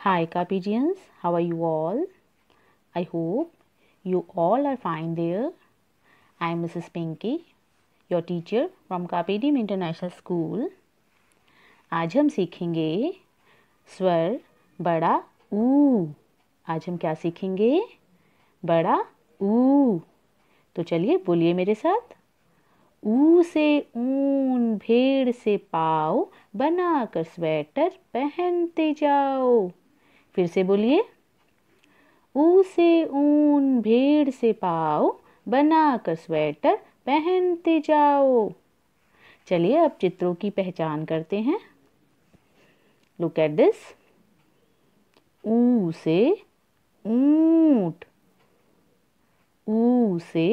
Hi Carpedians, how are you all? I hope you all are fine there. I am Mrs. Pinky, your teacher from Carpedium International School. आज हम सीखेंगे स्वर बड़ा ऊ आज हम क्या सीखेंगे बड़ा ऊ तो चलिए बोलिए मेरे साथ ऊ से ऊन भेड़ से पाओ बनाकर स्वेटर पहनते जाओ फिर से बोलिए ऊ से ऊन भेड़ से पाओ बनाकर स्वेटर पहनते जाओ चलिए अब चित्रों की पहचान करते हैं लुक एट दिस ऊ से ऊट ऊ से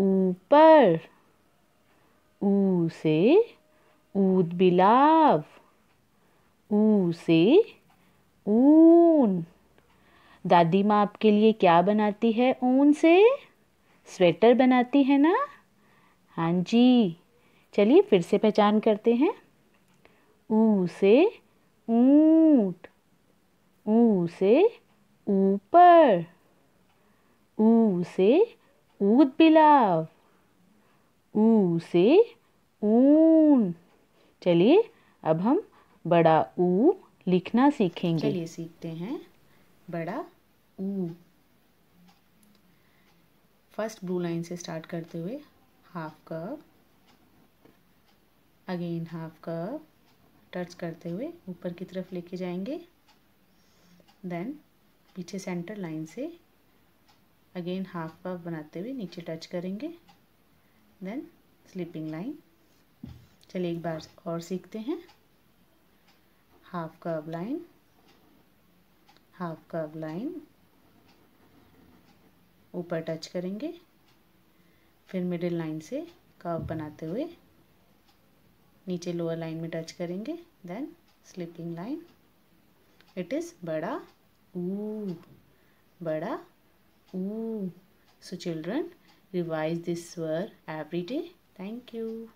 ऊपर ऊ से ऊद बिलाव ऊ से ऊन दादी माँ आपके लिए क्या बनाती है ऊन से स्वेटर बनाती है ना हाँ जी चलिए फिर से पहचान करते हैं ऊ से ऊट ऊ से ऊपर ऊ से ऊद बिलाव ऊ से ऊन चलिए अब हम बड़ा ऊ लिखना सीखेंगे चलिए सीखते हैं बड़ा ऊ फर्स्ट ब्लू लाइन से स्टार्ट करते हुए half cup again half cup touch करते हुए ऊपर की तरफ लेके जाएंगे देन पीछे सेंटर लाइन से अगेन हाफ कप बनाते हुए नीचे टच करेंगे देन स्लीपिंग लाइन चलिए एक बार और सीखते हैं half curve line half curve line ऊपर टच करेंगे फिर मिडिल लाइन से कर्व बनाते हुए नीचे लोअर लाइन में टच करेंगे then sleeping line it is बड़ा ऊ बड़ा ऊ so children revise this word every day thank you